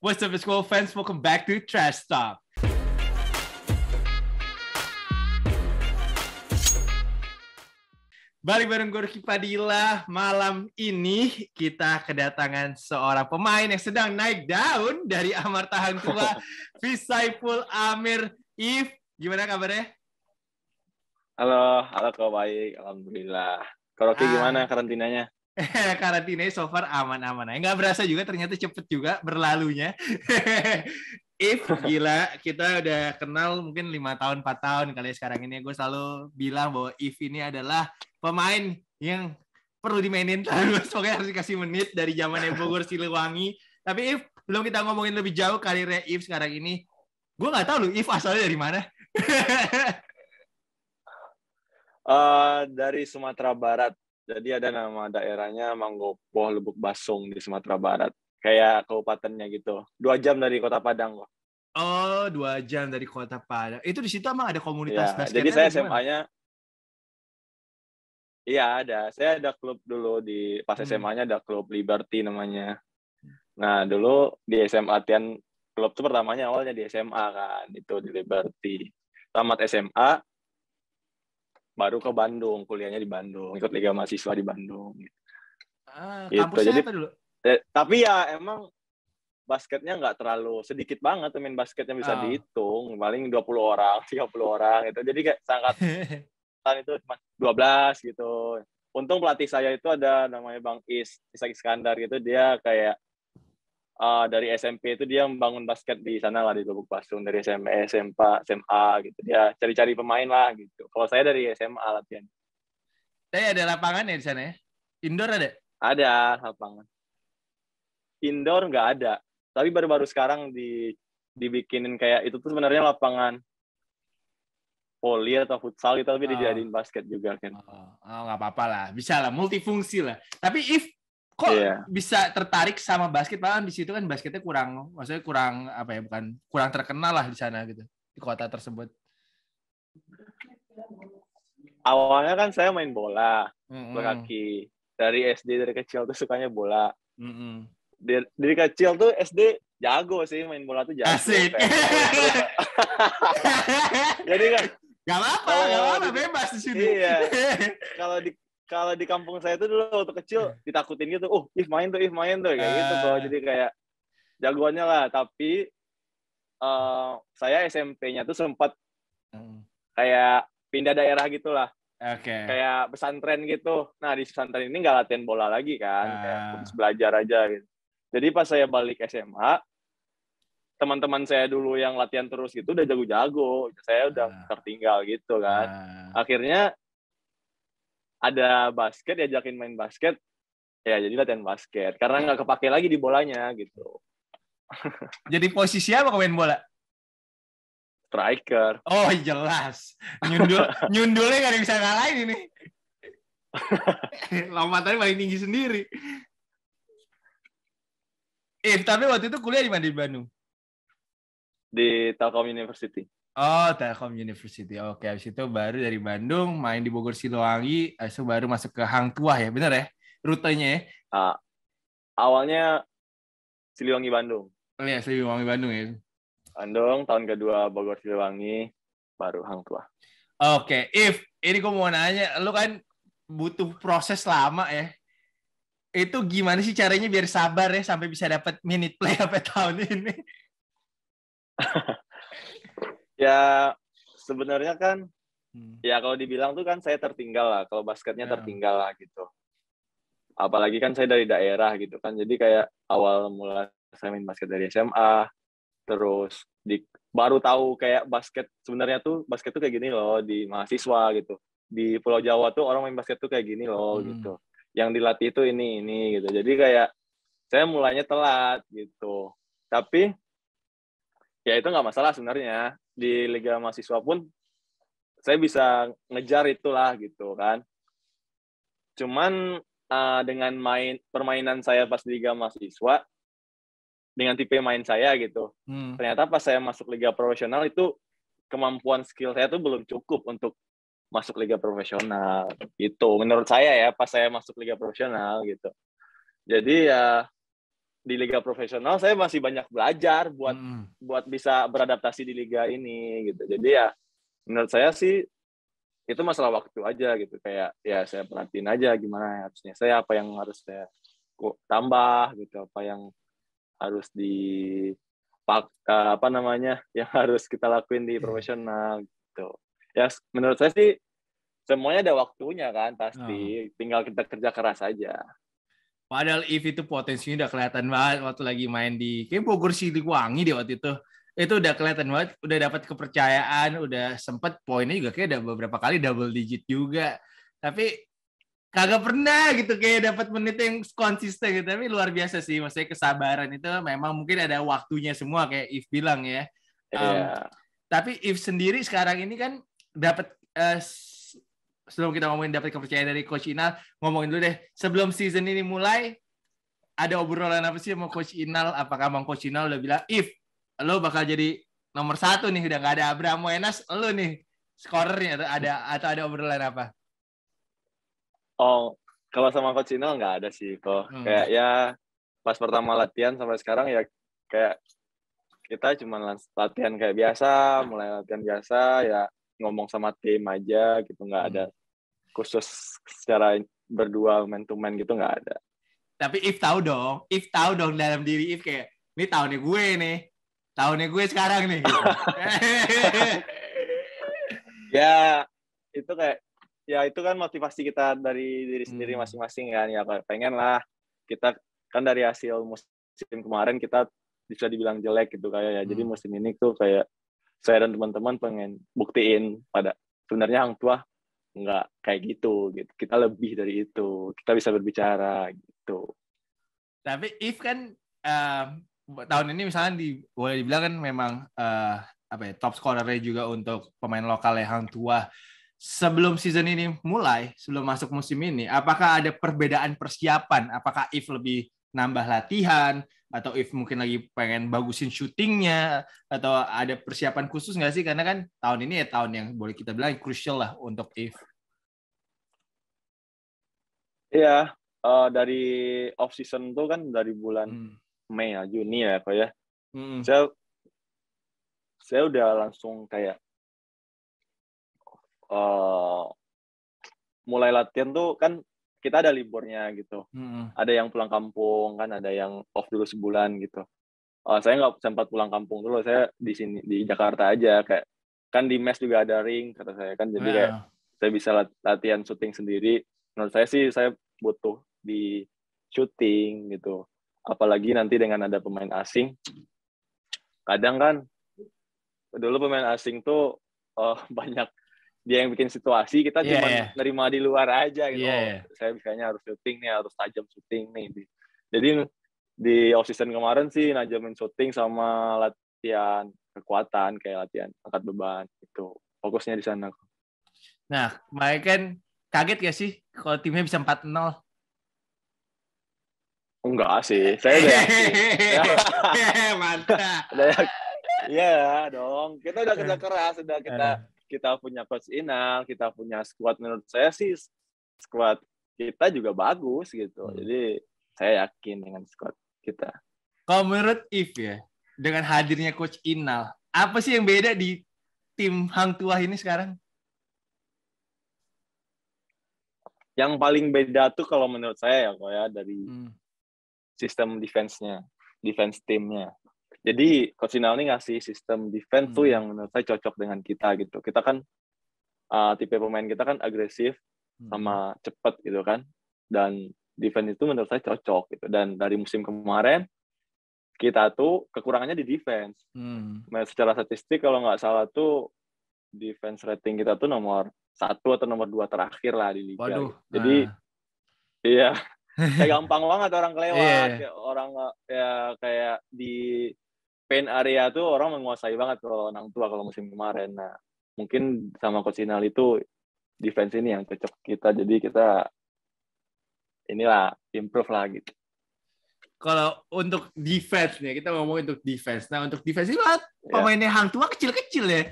What's up, school fans? Welcome back to Trash Talk. Balik bareng gue Ricky Padilla, malam ini kita kedatangan seorang pemain yang sedang naik daun dari Amar Tahan Tua, Visaiful Amir If. Gimana kabarnya? Halo, halo kau baik, Alhamdulillah. Kau ah. gimana karantinanya? karantina so far aman-aman aja. Nggak berasa juga ternyata cepet juga berlalunya. If gila kita udah kenal mungkin lima tahun empat tahun kali ya sekarang ini gue selalu bilang bahwa If ini adalah pemain yang perlu dimainin terus pokoknya harus dikasih menit dari yang Bogor Siliwangi tapi If belum kita ngomongin lebih jauh karirnya If sekarang ini gue nggak tahu loh If asalnya dari mana uh, dari Sumatera Barat jadi ada nama daerahnya Manggopo Lubuk Basung di Sumatera Barat. Kayak kabupatennya gitu. Dua jam dari kota Padang kok. Oh, dua jam dari kota Padang. Itu di situ emang ada komunitas ya, basket. Jadi saya SMA-nya Iya ada. Saya ada klub dulu di pas hmm. SMA-nya ada klub Liberty namanya. Hmm. Nah dulu di SMA Tian klub itu pertamanya awalnya di SMA kan itu di Liberty. Tamat SMA baru ke Bandung kuliahnya di Bandung ikut liga mahasiswa di Bandung gitu. ah, gitu. jadi dulu? Eh, tapi ya emang basketnya nggak terlalu sedikit banget main basketnya bisa oh. dihitung paling 20 orang 30 orang itu jadi kayak sangat kan itu cuma 12 gitu untung pelatih saya itu ada namanya Bang Is Isak Iskandar gitu dia kayak uh, dari SMP itu dia membangun basket di sana lah di Lubuk Pasung dari SMA SMA SMA gitu dia ya, cari-cari pemain lah gitu kalau saya dari SMA latihan saya ada lapangan ya di sana ya indoor ada ada lapangan indoor nggak ada tapi baru-baru sekarang di dibikinin kayak itu tuh sebenarnya lapangan poli atau futsal gitu tapi oh. dijadiin basket juga kan. Oh, nggak oh, apa-apa lah, bisa lah, multifungsi lah. Tapi if kok yeah. bisa tertarik sama basket padahal di situ kan basketnya kurang maksudnya kurang apa ya bukan kurang terkenal lah di sana gitu di kota tersebut awalnya kan saya main bola mm-hmm. kaki dari SD dari kecil tuh sukanya bola mm-hmm. dari, dari kecil tuh SD jago sih main bola tuh jago Asik. Gitu. jadi kan Gak apa-apa, oh, gak apa-apa, bebas di sini. Iya. Kalau di kalau di kampung saya itu dulu waktu kecil hmm. ditakutin gitu, uh, ih main tuh, ih main tuh, kayak gitu. Kalau ah. jadi kayak jagoannya lah. Tapi uh, saya SMP-nya tuh sempat hmm. kayak pindah daerah gitulah. Oke. Okay. Kayak pesantren gitu. Nah di pesantren ini nggak latihan bola lagi kan, uh. kayak ah. belajar aja gitu. Jadi pas saya balik SMA, teman-teman saya dulu yang latihan terus gitu udah jago-jago, saya udah uh. tertinggal gitu kan. Uh. Akhirnya ada basket ya jakin main basket ya jadi latihan basket karena nggak kepake lagi di bolanya gitu jadi posisi apa main bola striker oh jelas nyundul nyundulnya nggak bisa ngalahin ini lompatannya paling tinggi sendiri eh tapi waktu itu kuliah di mana di Bandung di Telkom University Oh, Telkom University. Oke, habis itu baru dari Bandung main di Bogor Silowangi, habis itu baru masuk ke Hang Tuah ya, bener ya? Rutenya ya? Uh, awalnya Siliwangi Bandung. Oh iya, Siliwangi Bandung ya. Bandung, tahun kedua Bogor Siliwangi, baru Hang Tuah. Oke, okay. If, ini gue mau nanya, lu kan butuh proses lama ya. Itu gimana sih caranya biar sabar ya sampai bisa dapat minute play sampai tahun ini? Ya sebenarnya kan hmm. ya kalau dibilang tuh kan saya tertinggal lah kalau basketnya yeah. tertinggal lah gitu. Apalagi kan saya dari daerah gitu kan. Jadi kayak awal mula saya main basket dari SMA terus di baru tahu kayak basket sebenarnya tuh basket tuh kayak gini loh di mahasiswa gitu. Di Pulau Jawa tuh orang main basket tuh kayak gini loh hmm. gitu. Yang dilatih itu ini ini gitu. Jadi kayak saya mulainya telat gitu. Tapi ya itu nggak masalah sebenarnya di Liga Mahasiswa pun saya bisa ngejar itulah gitu kan. Cuman uh, dengan main permainan saya pas di Liga Mahasiswa dengan tipe main saya gitu. Hmm. Ternyata pas saya masuk Liga Profesional itu kemampuan skill saya tuh belum cukup untuk masuk Liga Profesional gitu. Menurut saya ya pas saya masuk Liga Profesional gitu. Jadi ya di liga profesional saya masih banyak belajar buat hmm. buat bisa beradaptasi di liga ini gitu. Jadi ya menurut saya sih itu masalah waktu aja gitu kayak ya saya perhatiin aja gimana harusnya saya apa yang harus saya tambah gitu apa yang harus di eh, apa namanya yang harus kita lakuin di iya. profesional gitu ya menurut saya sih semuanya ada waktunya kan pasti oh. tinggal kita kerja keras aja Padahal If itu potensinya udah kelihatan banget waktu lagi main di kayak Bogor wangi deh waktu itu. Itu udah kelihatan banget, udah dapat kepercayaan, udah sempet poinnya juga kayak udah beberapa kali double digit juga. Tapi kagak pernah gitu kayak dapat menit yang konsisten gitu. Tapi luar biasa sih, maksudnya kesabaran itu memang mungkin ada waktunya semua kayak If bilang ya. Iya. Um, yeah. Tapi If sendiri sekarang ini kan dapat uh, eh, sebelum kita ngomongin dapat kepercayaan dari Coach Inal, ngomongin dulu deh. Sebelum season ini mulai, ada obrolan apa sih sama Coach Inal? Apakah Bang Coach Inal udah bilang, if lo bakal jadi nomor satu nih, udah nggak ada Abraham Enas, lo nih skorernya ada atau ada obrolan apa? Oh, kalau sama Coach Inal nggak ada sih kok. Hmm. Kayak ya pas pertama latihan sampai sekarang ya kayak kita cuma latihan kayak biasa, mulai latihan biasa ya ngomong sama tim aja gitu nggak hmm. ada khusus secara berdua main to main gitu nggak ada. Tapi if tahu dong, if tahu dong dalam diri if kayak ini tahunnya gue nih, tahunnya gue sekarang nih. Gitu. ya itu kayak ya itu kan motivasi kita dari diri hmm. sendiri masing-masing kan ya pengen lah kita kan dari hasil musim kemarin kita bisa dibilang jelek gitu kayak ya hmm. jadi musim ini tuh kayak saya dan teman-teman pengen buktiin pada sebenarnya hang tua nggak kayak gitu gitu kita lebih dari itu kita bisa berbicara gitu tapi if kan uh, tahun ini misalnya di boleh dibilang kan memang uh, apa ya top scorernya juga untuk pemain lokal yang tua sebelum season ini mulai sebelum masuk musim ini apakah ada perbedaan persiapan apakah if lebih nambah latihan atau if mungkin lagi pengen bagusin syutingnya atau ada persiapan khusus nggak sih karena kan tahun ini ya tahun yang boleh kita bilang krusial lah untuk if Iya, uh, dari off season tuh kan dari bulan hmm. Mei ya, Juni ya kok ya. Hmm. Saya saya udah langsung kayak uh, mulai latihan tuh kan kita ada liburnya gitu. Hmm. Ada yang pulang kampung kan, ada yang off dulu sebulan gitu. Uh, saya nggak sempat pulang kampung dulu, saya di sini di Jakarta aja kayak kan di mes juga ada ring kata saya kan, jadi yeah. kayak ah. saya bisa latihan syuting sendiri. Menurut saya sih saya butuh di syuting gitu. Apalagi nanti dengan ada pemain asing, kadang kan dulu pemain asing tuh uh, banyak dia yang bikin situasi kita yeah, cuma yeah. nerima di luar aja gitu yeah. oh, iya. saya misalnya harus syuting nih harus tajam syuting nih jadi di off season kemarin sih najamin syuting sama latihan kekuatan kayak latihan angkat beban itu fokusnya di sana nah Mike kan kaget ya sih kalau timnya bisa 4-0 Enggak sih, saya udah yakin. Mantap. ya dong, kita udah kerja keras, udah kita eh kita punya coach Inal, kita punya squad menurut saya sih squad kita juga bagus gitu. Hmm. Jadi saya yakin dengan squad kita. Kalau menurut If ya, dengan hadirnya coach Inal, apa sih yang beda di tim Hang Tuah ini sekarang? Yang paling beda tuh kalau menurut saya ya, kok ya dari hmm. sistem defense-nya, defense timnya. Jadi Coach Inal ini ngasih sistem defense hmm. tuh yang menurut saya cocok dengan kita gitu. Kita kan uh, tipe pemain kita kan agresif hmm. sama cepet gitu kan. Dan defense itu menurut saya cocok gitu. Dan dari musim kemarin kita tuh kekurangannya di defense. Hmm. Nah, secara statistik kalau nggak salah tuh defense rating kita tuh nomor satu atau nomor dua terakhir lah di liga. Waduh, gitu. Jadi nah. iya, kayak gampang banget orang kelewat, yeah. orang ya kayak di pain area tuh orang menguasai banget kalau orang tua kalau musim kemarin. Nah, mungkin sama Coach Inal itu defense ini yang cocok kita. Jadi kita inilah improve lah gitu. Kalau untuk defense nih, kita ngomong untuk defense. Nah, untuk defense ini banget, yeah. pemainnya hang tua kecil-kecil ya.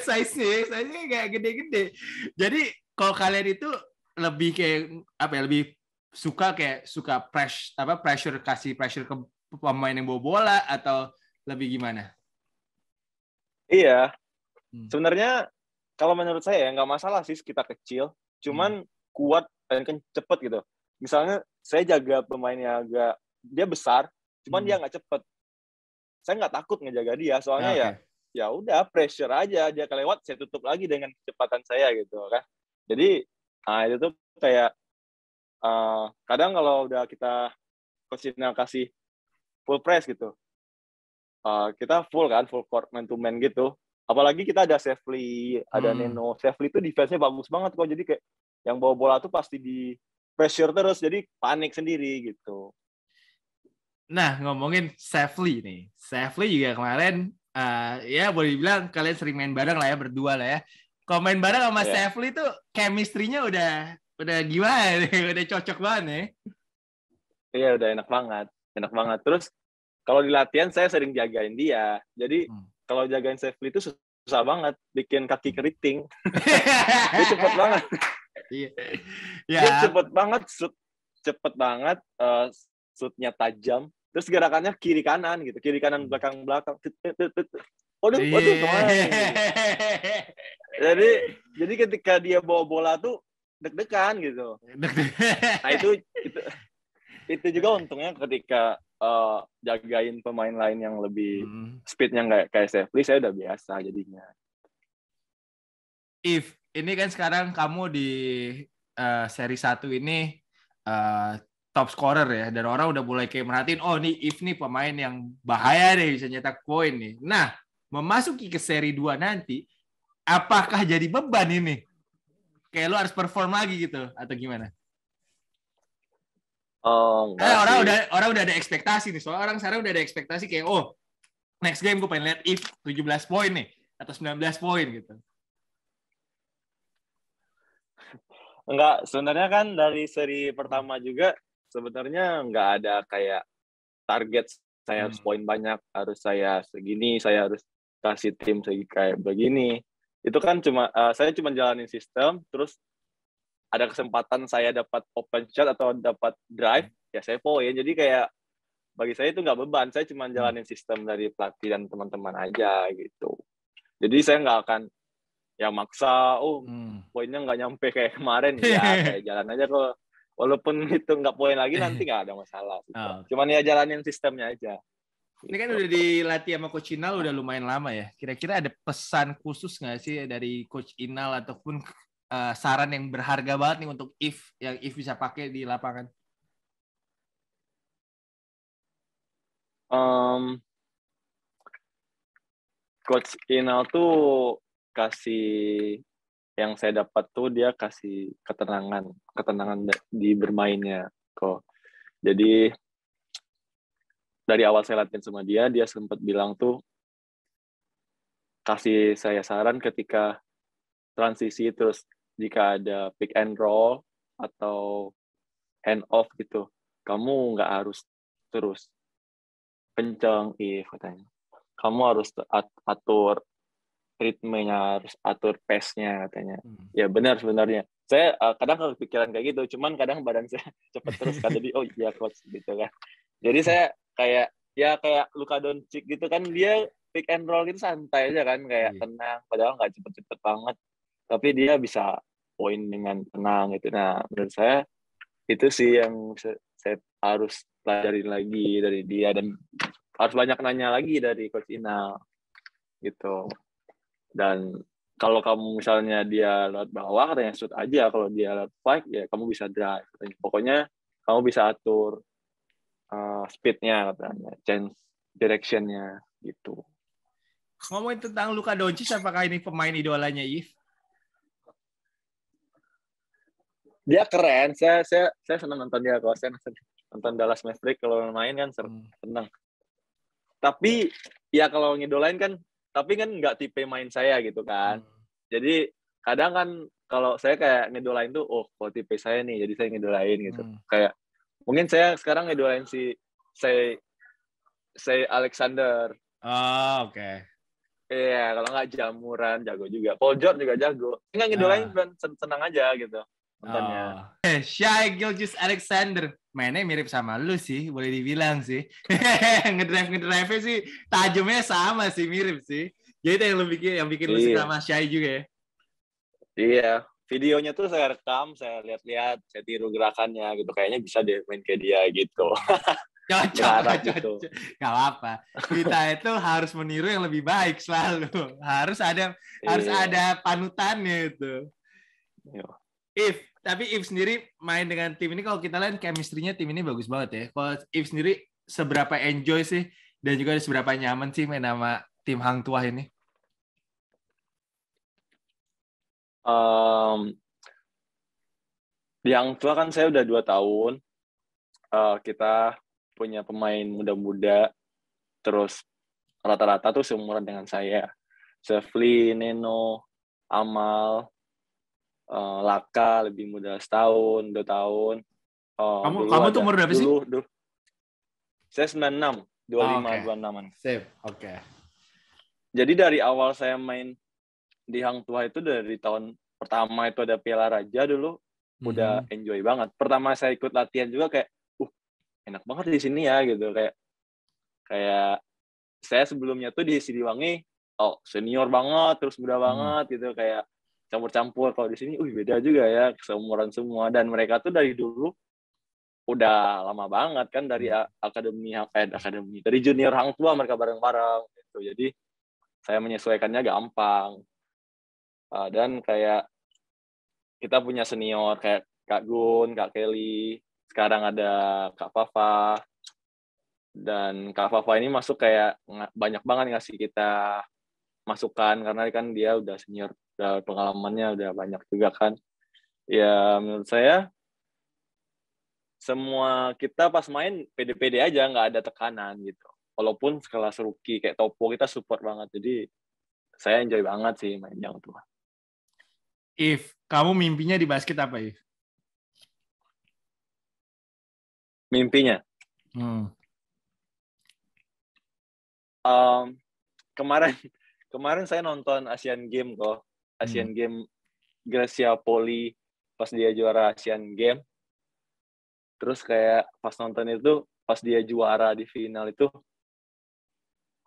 size size kayak gede-gede. Jadi, kalau kalian itu lebih kayak apa ya, lebih suka kayak suka press apa pressure kasih pressure ke pemain yang bawa bola atau lebih gimana? Iya. Hmm. Sebenarnya kalau menurut saya ya nggak masalah sih kita kecil, cuman hmm. kuat dan kan cepet gitu. Misalnya saya jaga pemainnya agak dia besar, cuman hmm. dia nggak cepet. Saya nggak takut ngejaga dia, soalnya okay. Ah, ya ya udah pressure aja dia kelewat saya tutup lagi dengan kecepatan saya gitu kan. Jadi nah itu tuh kayak uh, kadang kalau udah kita coachnya kasih full press gitu, Eh, kita full kan full court man to man gitu apalagi kita ada Safely ada hmm. Neno Safely itu defense-nya bagus banget kok jadi kayak yang bawa bola tuh pasti di pressure terus jadi panik sendiri gitu nah ngomongin Safely nih Safely juga kemarin uh, ya boleh dibilang kalian sering main bareng lah ya berdua lah ya kalau main bareng sama yeah. Safely tuh chemistry-nya udah udah gimana nih? udah cocok banget nih iya udah enak banget enak banget terus kalau di latihan saya sering jagain dia. Jadi hmm. kalau jagain Safely itu susah banget bikin kaki hmm. keriting. dia cepet banget. Iya. yeah. Dia ya. cepet banget, shoot, cepet banget, uh, shootnya tajam. Terus gerakannya kiri kanan gitu, kiri kanan hmm. belakang belakang. Waduh, iya. waduh, kemana? Jadi, jadi ketika dia bawa bola tuh deg-degan gitu. Nah itu, itu itu juga untungnya ketika uh, jagain pemain lain yang lebih hmm. speednya nggak kayak Sheffield saya udah biasa jadinya. If ini kan sekarang kamu di uh, seri satu ini uh, top scorer ya dan orang udah mulai kayak merhatiin oh nih If nih pemain yang bahaya deh bisa nyetak poin nih. Nah, memasuki ke seri 2 nanti apakah jadi beban ini? Kayak lu harus perform lagi gitu atau gimana? Oh, Eh, orang udah orang udah ada ekspektasi nih. Soalnya orang sekarang udah ada ekspektasi kayak oh, next game gue pengen lihat if 17 poin nih atau 19 poin gitu. Enggak, sebenarnya kan dari seri pertama juga sebenarnya enggak ada kayak target saya harus hmm. poin banyak, harus saya segini, saya harus kasih tim segi kayak begini. Itu kan cuma uh, saya cuma jalanin sistem, terus ada kesempatan saya dapat open shot atau dapat drive hmm. ya saya poin ya. jadi kayak bagi saya itu nggak beban saya cuma hmm. jalanin sistem dari pelatih dan teman-teman aja gitu jadi saya nggak akan ya maksa oh hmm. poinnya nggak nyampe kayak kemarin ya kayak jalan aja kok walaupun itu nggak poin lagi nanti nggak ada masalah gitu. oh. cuman ya jalanin sistemnya aja ini kan gitu. udah dilatih sama Coach Inal udah lumayan lama ya. Kira-kira ada pesan khusus nggak sih dari Coach Inal ataupun uh, saran yang berharga banget nih untuk if yang if bisa pakai di lapangan? Um, Coach Inal tuh kasih yang saya dapat tuh dia kasih ketenangan, ketenangan di bermainnya kok. Jadi dari awal saya latihan sama dia, dia sempat bilang tuh kasih saya saran ketika transisi terus jika ada pick and roll atau hand off gitu kamu nggak harus terus kenceng if katanya kamu harus atur ritmenya harus atur pace-nya katanya hmm. ya benar sebenarnya saya uh, kadang kepikiran kayak gitu cuman kadang badan saya cepet terus kan jadi oh iya coach gitu kan jadi saya kayak ya kayak Luka Doncic gitu kan dia pick and roll gitu santai aja kan kayak yeah. tenang padahal nggak cepet-cepet banget tapi dia bisa poin dengan tenang gitu. Nah, menurut saya itu sih yang saya harus pelajari lagi dari dia dan harus banyak nanya lagi dari coach Ina gitu. Dan kalau kamu misalnya dia lewat bawah, tanya shoot aja. Kalau dia lewat spike, ya kamu bisa drive. Pokoknya kamu bisa atur uh, speednya, katanya, change directionnya gitu. Ngomongin tentang Luka Doncic, apakah ini pemain idolanya Yves? dia keren saya saya saya senang nonton dia kalau saya nonton Dallas Maverick kalau main kan hmm. senang tapi ya kalau ngidolain kan tapi kan nggak tipe main saya gitu kan hmm. jadi kadang kan kalau saya kayak ngidolain tuh oh kalau tipe saya nih jadi saya ngidolain gitu hmm. kayak mungkin saya sekarang ngidolain si saya saya Alexander ah oke okay. Iya, kalau nggak jamuran jago juga. Paul George juga jago. Nggak ngidolain, nah. senang aja gitu kontennya. Oh. eh, Shai Gilgis Alexander mainnya mirip sama lu sih, boleh dibilang sih. ngedrive ngedrive sih tajamnya sama sih, mirip sih. Jadi itu yang lu bikin yang bikin lu iya. sama Shai juga ya. Iya, videonya tuh saya rekam, saya lihat-lihat, saya tiru gerakannya gitu. Kayaknya bisa deh main kayak dia gitu. cocok, Berharap cocok. Gitu. Gak apa. Kita itu harus meniru yang lebih baik selalu. Harus ada iya. harus ada panutannya itu. Iya. If tapi If sendiri main dengan tim ini kalau kita lihat chemistry-nya tim ini bagus banget ya. Kalau If sendiri seberapa enjoy sih dan juga seberapa nyaman sih main sama tim Hang Tuah ini? Um, di Hang Tuah kan saya udah dua tahun. Uh, kita punya pemain muda-muda, terus rata-rata tuh seumuran dengan saya. Sefli, Neno, Amal, uh, Laka lebih muda setahun, dua tahun. Uh, kamu kamu tuh umur berapa sih? Dulu, dulu. Saya 96, 25, oh, okay. 26 an. Safe, oke. Okay. Jadi dari awal saya main di Hang Tua itu dari tahun pertama itu ada Piala Raja dulu hmm. udah mhm. enjoy banget. Pertama saya ikut latihan juga kayak uh enak banget di sini ya gitu kayak kayak saya sebelumnya tuh di Siliwangi oh senior banget terus muda hmm. banget gitu kayak campur-campur kalau di sini uh beda juga ya seumuran semua dan mereka tuh dari dulu udah lama banget kan dari hmm. akademi eh akademi dari junior hang tua mereka bareng-bareng gitu jadi saya menyesuaikannya gampang uh, dan kayak kita punya senior kayak kak Gun kak Kelly sekarang ada kak Fafa dan kak Fafa ini masuk kayak banyak banget ngasih kita masukan karena kan dia udah senior, udah pengalamannya udah banyak juga kan. Ya menurut saya semua kita pas main pede-pede aja nggak ada tekanan gitu. Walaupun sekelas rookie kayak Topo kita support banget. Jadi saya enjoy banget sih main yang tua. If kamu mimpinya di basket apa, If? Mimpinya? Hmm. Um, kemarin kemarin saya nonton Asian Game kok. Asian hmm. Game Gracia Poli pas dia juara Asian Game. Terus kayak pas nonton itu, pas dia juara di final itu,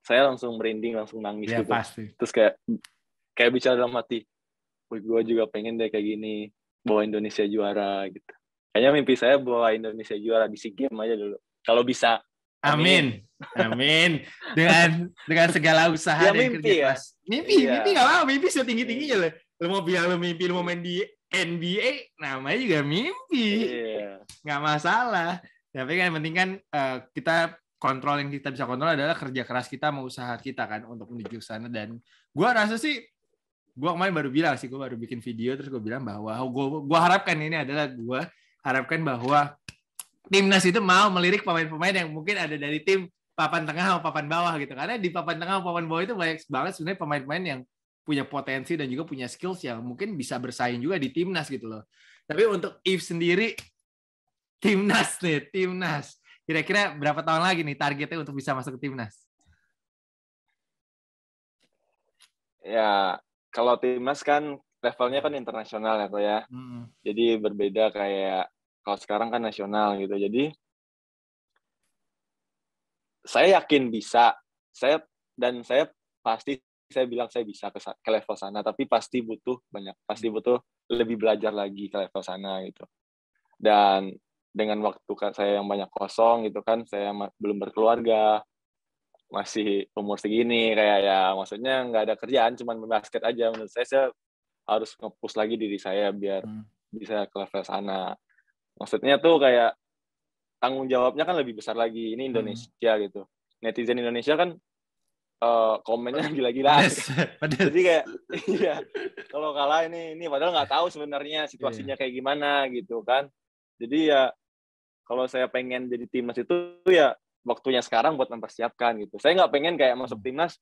saya langsung merinding, langsung nangis ya, gitu. Pasti. Terus kayak kayak bicara dalam hati, gue juga pengen deh kayak gini, bawa Indonesia juara gitu. Kayaknya mimpi saya bawa Indonesia juara di SEA Games aja dulu. Kalau bisa. Amin. Amin. Dengan dengan segala usaha ya, dan mimpi, kerja ya? Mimpi, ya. mimpi gak apa-apa. Mimpi setinggi tingginya loh. Lu mau biar lu mimpi, lu mau main di NBA, namanya juga mimpi. Iya. Gak masalah. Tapi kan penting kan uh, kita kontrol yang kita bisa kontrol adalah kerja keras kita mau usaha kita kan untuk menuju sana dan gue rasa sih gue kemarin baru bilang sih gue baru bikin video terus gue bilang bahwa oh, gue gua harapkan ini adalah gue harapkan bahwa timnas itu mau melirik pemain-pemain yang mungkin ada dari tim papan tengah atau papan bawah gitu. Karena di papan tengah atau papan bawah itu banyak banget sebenarnya pemain-pemain yang punya potensi dan juga punya skills yang mungkin bisa bersaing juga di timnas gitu loh. Tapi untuk If sendiri timnas nih, timnas. Kira-kira berapa tahun lagi nih targetnya untuk bisa masuk ke timnas? Ya, kalau timnas kan levelnya kan internasional ya, ya. Hmm. Jadi berbeda kayak kalau sekarang kan nasional gitu. Jadi saya yakin bisa saya dan saya pasti saya bilang saya bisa ke, ke level sana tapi pasti butuh banyak pasti hmm. butuh lebih belajar lagi ke level sana gitu dan dengan waktu saya yang banyak kosong gitu kan saya belum berkeluarga masih umur segini kayak ya maksudnya nggak ada kerjaan cuman basket aja menurut saya saya harus ngepus lagi diri saya biar hmm. bisa ke level sana maksudnya tuh kayak tanggung jawabnya kan lebih besar lagi ini hmm. Indonesia hmm. gitu netizen Indonesia kan uh, komennya gila yes. jadi kayak iya kalau kalah ini ini padahal nggak tahu sebenarnya situasinya iya. kayak gimana gitu kan jadi ya kalau saya pengen jadi timnas itu ya waktunya sekarang buat mempersiapkan gitu saya nggak pengen kayak masuk hmm. timnas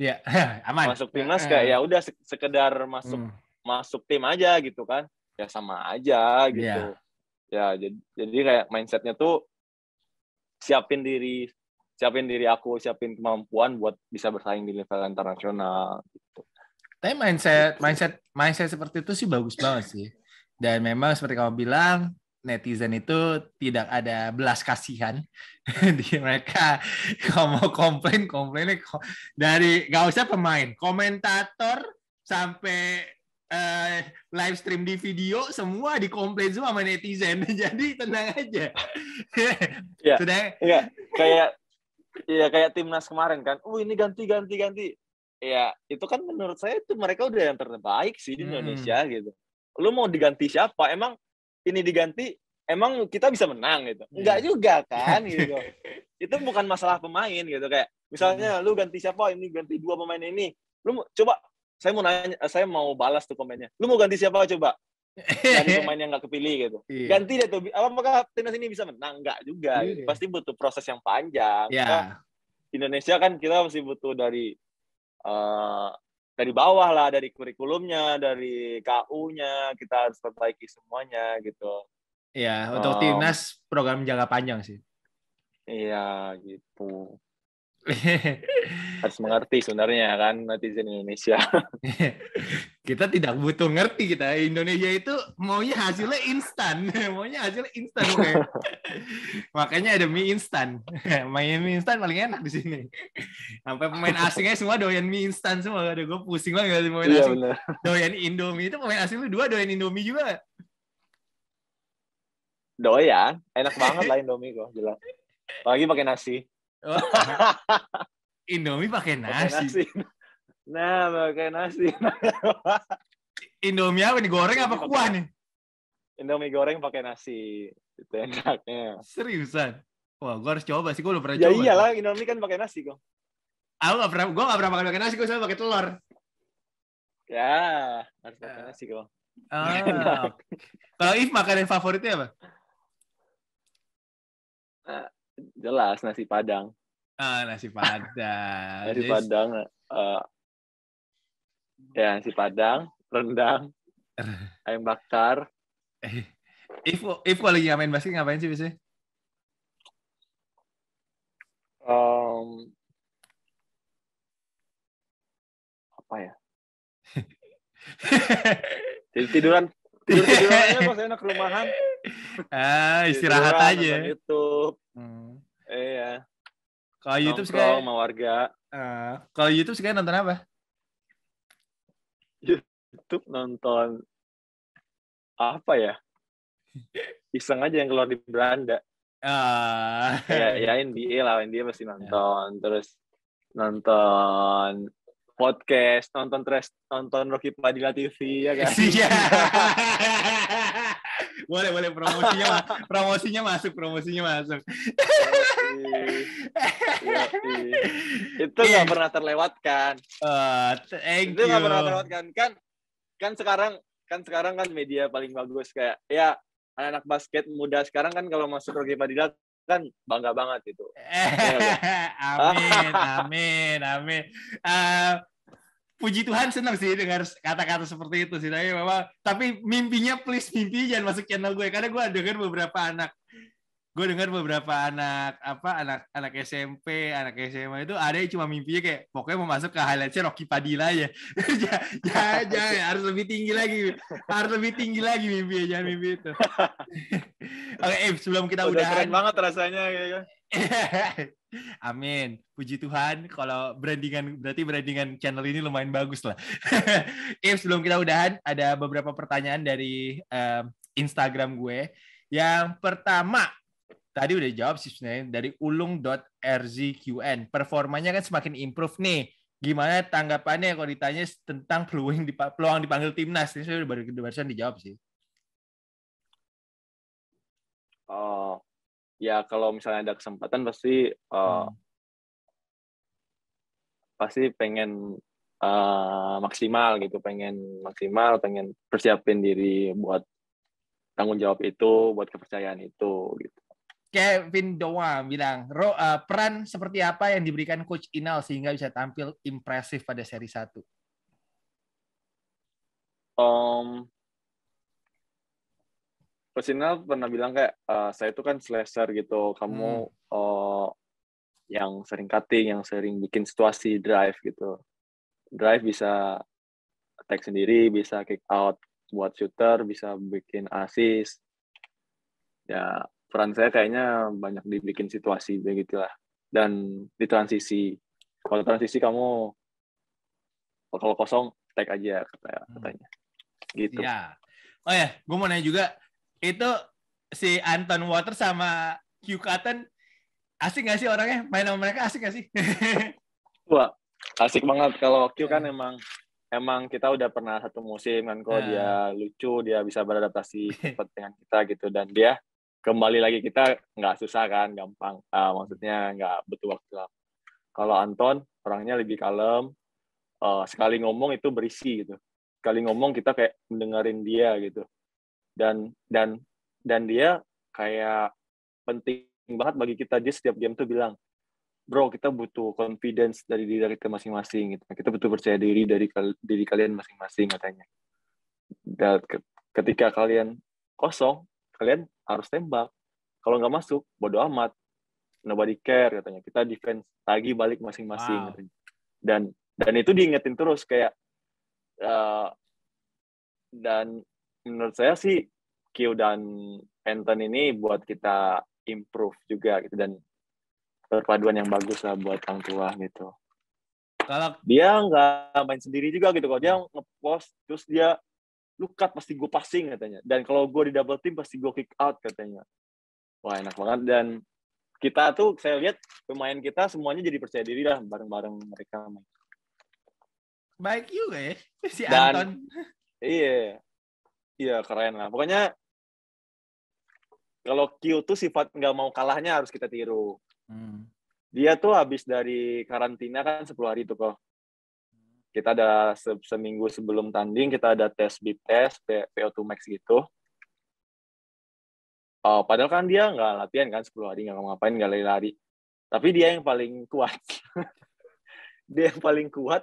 Ya, yeah. aman. Masuk timnas eh. kayak ya udah sekedar masuk hmm. masuk tim aja gitu kan ya sama aja gitu yeah. ya jadi jadi kayak mindsetnya tuh siapin diri siapin diri aku siapin kemampuan buat bisa bersaing di level internasional gitu tapi mindset mindset mindset seperti itu sih bagus banget sih dan memang seperti kamu bilang netizen itu tidak ada belas kasihan di mereka kalau mau komplain komplainnya dari gak usah pemain komentator sampai uh, live stream di video semua dikomplain semua sama netizen. Jadi tenang aja. Iya. Sudah. Iya. Kayak ya kayak timnas kemarin kan. Uh ini ganti ganti ganti. Ya, itu kan menurut saya itu mereka udah yang terbaik sih di hmm. Indonesia gitu. Lu mau diganti siapa? Emang ini diganti emang kita bisa menang gitu. Enggak hmm. juga kan gitu. itu bukan masalah pemain gitu kayak misalnya hmm. lu ganti siapa ini ganti dua pemain ini. Lu coba saya mau nanya, eh, saya mau balas tuh komennya. Lu mau ganti siapa coba? Ganti pemain yang nggak kepilih gitu. Iya. Ganti deh tuh. Apakah timnas ini bisa menang? Nggak juga. Iya. Pasti butuh proses yang panjang. Yeah. Nah, Indonesia kan kita masih butuh dari uh, dari bawah lah, dari kurikulumnya, dari KU-nya, kita harus perbaiki semuanya gitu. Iya, untuk um, timnas program jangka panjang sih. Iya, gitu. harus mengerti sebenarnya kan netizen Indonesia. kita tidak butuh ngerti kita Indonesia itu maunya hasilnya instan, maunya hasilnya instan. Makanya ada mie instan. Main mie instan paling enak di sini. Sampai pemain asingnya semua doyan mie instan semua. Ada gue pusing banget pemain iya, asing. Bener. Doyan Indomie itu pemain asing lu dua doyan Indomie juga. Doyan, enak banget lah Indomie gue jelas. Lagi pakai nasi. Oh. Indomie pakai nasi. nasi. Nah, pakai nasi. Indomie apa nih? Goreng apa kuah nih? Indomie goreng pakai nasi. Itu enaknya. Seriusan? Wah, gua harus coba sih. Gua belum pernah ya coba. Ya iyalah, Indomie kan pakai nasi kok. Aku gak pernah, gua gak pernah makan pakai nasi, kok, selalu pakai telur. Ya, harus pakai ya. nasi kok. Ah, Kalau If makanan favoritnya apa? Ah jelas nasi padang ah nasi padang nasi padang uh, ya nasi padang rendang ayam bakar if eh, if lagi ngapain basket ngapain sih biasanya um, apa ya tiduran tidur tiduran ya pas enak rumahan ah istirahat aja YouTube hmm. iya kalau YouTube sekarang sama warga uh, kalau YouTube sekarang nonton apa YouTube nonton apa ya iseng aja yang keluar di Belanda. Uh. ya, ya NBA lah, NBA pasti ya. nonton. Yeah. Terus nonton podcast, nonton trash, nonton Rocky Padilla TV ya kan. Iya. boleh boleh promosinya ma promosinya masuk promosinya masuk Yoi. Yoi. Iya. Oh, itu nggak pernah terlewatkan uh, itu nggak pernah terlewatkan kan kan sekarang kan sekarang kan media paling bagus kayak ya anak-anak basket muda sekarang kan kalau masuk Rogi Padilla kan bangga banget itu. amin, amin, amin. Uh, puji Tuhan senang sih dengar kata-kata seperti itu sih tapi memang tapi mimpinya please mimpi jangan masuk channel gue karena gue dengar beberapa anak gue dengar beberapa anak apa anak anak SMP anak SMA itu ada yang cuma mimpinya kayak pokoknya mau masuk ke highlightnya Rocky Padilla ya jangan jangan harus lebih tinggi lagi harus lebih tinggi lagi mimpi jangan mimpi itu oke okay, eh, sebelum kita udah udahan, keren banget rasanya ya kan? Amin. Puji Tuhan kalau brandingan berarti brandingan channel ini lumayan bagus lah. If sebelum kita udahan ada beberapa pertanyaan dari um, Instagram gue. Yang pertama tadi udah jawab sih sebenarnya dari ulung.rzqn. Performanya kan semakin improve nih. Gimana tanggapannya kalau ditanya tentang peluang peluang dipanggil timnas? Ini sudah baru barusan dijawab sih. Oh, ya kalau misalnya ada kesempatan pasti uh, hmm. pasti pengen uh, maksimal gitu, pengen maksimal, pengen persiapin diri buat tanggung jawab itu, buat kepercayaan itu gitu. Kevin Doa bilang, Ro, uh, peran seperti apa yang diberikan Coach Inal sehingga bisa tampil impresif pada seri satu? Um, Pesina pernah bilang kayak e, saya itu kan slasher gitu kamu hmm. uh, yang sering cutting yang sering bikin situasi drive gitu drive bisa attack sendiri bisa kick out buat shooter bisa bikin assist ya peran saya kayaknya banyak dibikin situasi begitulah dan di transisi kalau transisi kamu kalau kosong tag aja katanya. Hmm. katanya gitu ya oh ya gue mau nanya juga itu si Anton Water sama Q Cotton asik gak sih orangnya? Main sama mereka asik gak sih? Wah, asik banget. Kalau Q kan iya. emang emang kita udah pernah satu musim kan kok dia iya. lucu, dia bisa beradaptasi cepat dengan kita gitu dan dia kembali lagi kita nggak susah kan, gampang. Uh, maksudnya nggak butuh waktu lama. Kalau Anton orangnya lebih kalem, uh, sekali ngomong itu berisi gitu. Sekali ngomong kita kayak mendengarin dia gitu dan dan dan dia kayak penting banget bagi kita dia setiap game tuh bilang bro kita butuh confidence dari diri kita masing-masing gitu kita butuh percaya diri dari kal diri kalian masing-masing katanya dan ketika kalian kosong kalian harus tembak kalau nggak masuk bodo amat nobody care katanya kita defense lagi balik masing-masing wow. dan dan itu diingetin terus kayak uh, dan menurut saya sih Q dan Anton ini buat kita improve juga gitu dan perpaduan yang bagus lah buat orang tua gitu. Kalau dia nggak main sendiri juga gitu kok dia ngepost terus dia lukat pasti gue passing katanya dan kalau gue di double team pasti gue kick out katanya. Wah enak banget dan kita tuh saya lihat pemain kita semuanya jadi percaya diri lah bareng-bareng mereka main. Baik juga ya si dan, Anton. Iya, Iya keren lah. Pokoknya kalau Q tuh sifat nggak mau kalahnya harus kita tiru. Hmm. Dia tuh habis dari karantina kan 10 hari itu kok. Kita ada se seminggu sebelum tanding kita ada tes bip test PO2 max gitu. Oh, padahal kan dia nggak latihan kan 10 hari nggak ngapain nggak lari-lari. Tapi dia yang paling kuat. dia yang paling kuat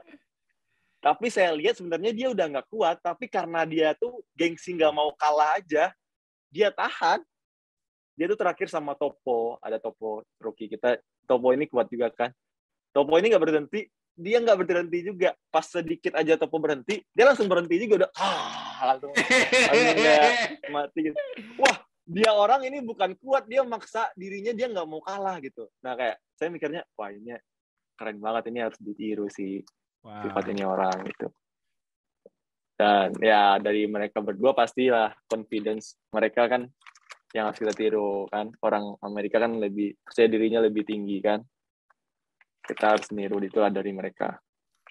tapi saya lihat sebenarnya dia udah nggak kuat tapi karena dia tuh gengsi nggak mau kalah aja dia tahan dia tuh terakhir sama Topo ada Topo rookie kita Topo ini kuat juga kan Topo ini nggak berhenti dia nggak berhenti juga pas sedikit aja Topo berhenti dia langsung berhenti juga udah ah langsung mati gitu wah dia orang ini bukan kuat dia maksa dirinya dia nggak mau kalah gitu nah kayak saya mikirnya wah ini keren banget ini harus ditiru sih wow. sifat ini orang gitu dan ya dari mereka berdua pastilah confidence mereka kan yang harus kita tiru kan orang Amerika kan lebih percaya dirinya lebih tinggi kan kita harus niru itulah dari mereka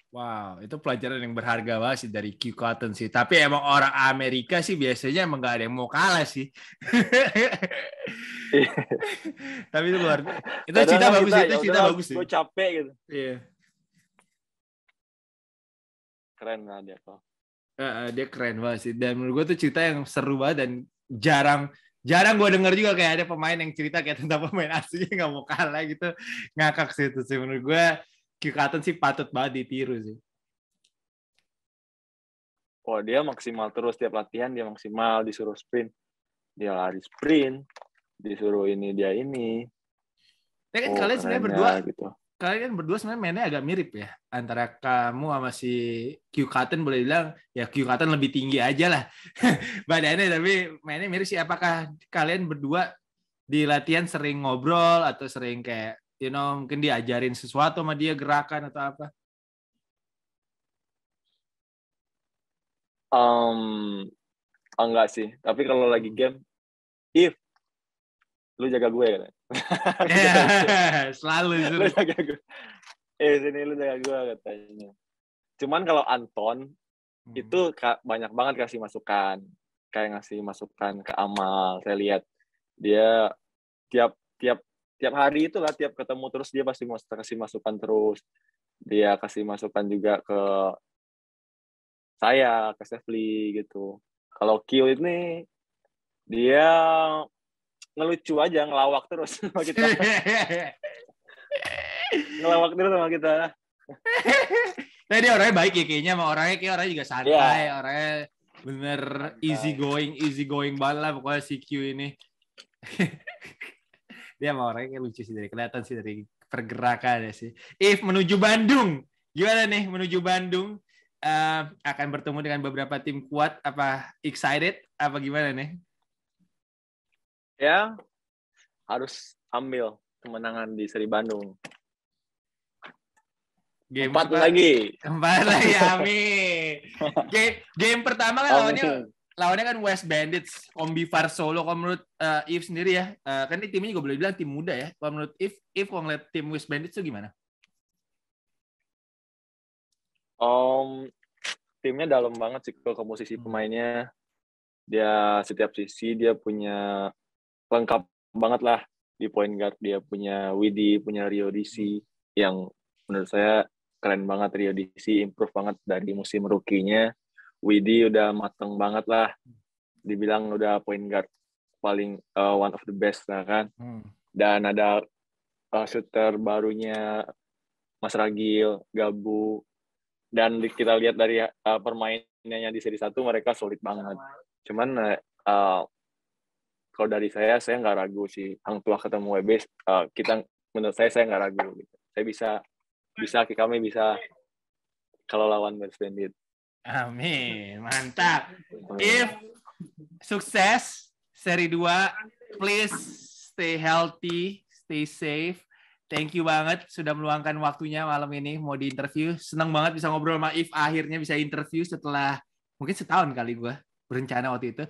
Wow, itu pelajaran yang berharga banget sih dari Q Cotton sih. Tapi emang orang Amerika sih biasanya emang gak ada yang mau kalah sih. Tapi itu luar. biasa. Itu cinta cita bagus, kita, itu cita bagus sih. Ya Gue capek gitu. Iya. Yeah keren lah dia kok uh, eh, eh, dia keren banget sih dan menurut gue tuh cerita yang seru banget dan jarang jarang gue denger juga kayak ada pemain yang cerita kayak tentang pemain aslinya nggak mau kalah gitu ngakak sih itu sih menurut gue Q sih patut banget ditiru sih Wah oh, dia maksimal terus tiap latihan dia maksimal disuruh sprint dia lari sprint disuruh ini dia ini. Tapi kan oh, kalian sebenarnya berdua gitu kalian kan berdua sebenarnya mainnya agak mirip ya antara kamu sama si Q Cotton boleh bilang ya Q Cotton lebih tinggi aja lah badannya tapi mainnya mirip sih apakah kalian berdua di latihan sering ngobrol atau sering kayak you know mungkin diajarin sesuatu sama dia gerakan atau apa um enggak sih tapi kalau lagi game if lu jaga gue kan Selalu lu jaga gue. Eh sini lu jaga gue katanya. Cuman kalau Anton hmm. itu banyak banget kasih masukan. Kayak ngasih masukan ke Amal. Saya lihat dia tiap tiap tiap hari itu lah tiap ketemu terus dia pasti kasih masukan terus. Dia kasih masukan juga ke saya, ke Sefli gitu. Kalau Kyo ini dia ngelucu aja ngelawak terus sama kita ngelawak terus sama kita Tadi nah, orangnya baik ya kayaknya sama orangnya kayak orangnya juga santai, yeah. orangnya bener santai. easy going, easy going banget lah pokoknya si Q ini. Dia sama orangnya kayak lucu sih dari kelihatan sih dari pergerakan ya sih. If menuju Bandung, gimana nih menuju Bandung? Uh, akan bertemu dengan beberapa tim kuat apa excited apa gimana nih? ya harus ambil kemenangan di Seri Bandung. Game empat lagi. Empat lagi, amin. game, game pertama kan lawannya lawannya kan West Bandits, Far Solo. Kalau menurut uh, eh, If sendiri ya, uh, kan ini timnya juga boleh bilang tim muda ya. Kalau menurut If, If kalau ngeliat tim West Bandits itu gimana? Um, timnya dalam banget sih ke komposisi hmm. pemainnya. Dia setiap sisi dia punya lengkap banget lah di point guard dia punya Widi, punya Rio DC yang menurut saya keren banget Rio DC, improve banget dari musim rukinya. Widi udah mateng banget lah, dibilang udah point guard paling uh, one of the best lah kan. Hmm. Dan ada uh, shooter barunya Mas Ragil, Gabu, dan kita lihat dari uh, permainannya di seri satu mereka solid banget. Cuman uh, uh kalau dari saya saya nggak ragu sih hang tua ketemu WB uh, eh, kita menurut saya saya nggak ragu gitu. saya bisa bisa kami bisa kalau lawan West Amin mantap if sukses seri 2 please stay healthy stay safe Thank you banget sudah meluangkan waktunya malam ini mau di interview. Senang banget bisa ngobrol sama If akhirnya bisa interview setelah mungkin setahun kali gue berencana waktu itu.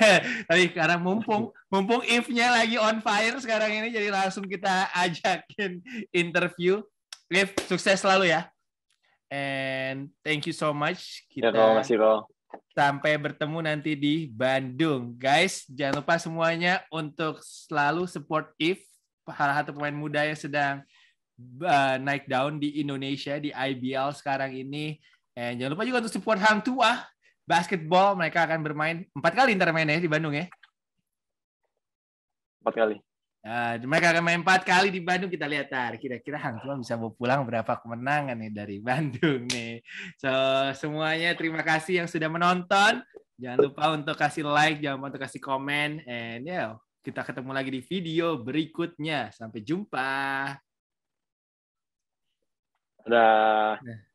Tapi sekarang mumpung mumpung if-nya lagi on fire sekarang ini jadi langsung kita ajakin interview. If sukses selalu ya. And thank you so much. Ya, kita ya, kasih, sampai bertemu nanti di Bandung. Guys, jangan lupa semuanya untuk selalu support if salah satu pemain muda yang sedang uh, naik daun di Indonesia di IBL sekarang ini. And jangan lupa juga untuk support Hang Tua basketball mereka akan bermain empat kali ntar main di Bandung ya empat kali Uh, mereka akan main empat kali di Bandung kita lihat tar kira-kira Hang bisa bawa pulang berapa kemenangan nih dari Bandung nih. So semuanya terima kasih yang sudah menonton. Jangan lupa untuk kasih like, jangan lupa untuk kasih komen and yeah, kita ketemu lagi di video berikutnya. Sampai jumpa. dah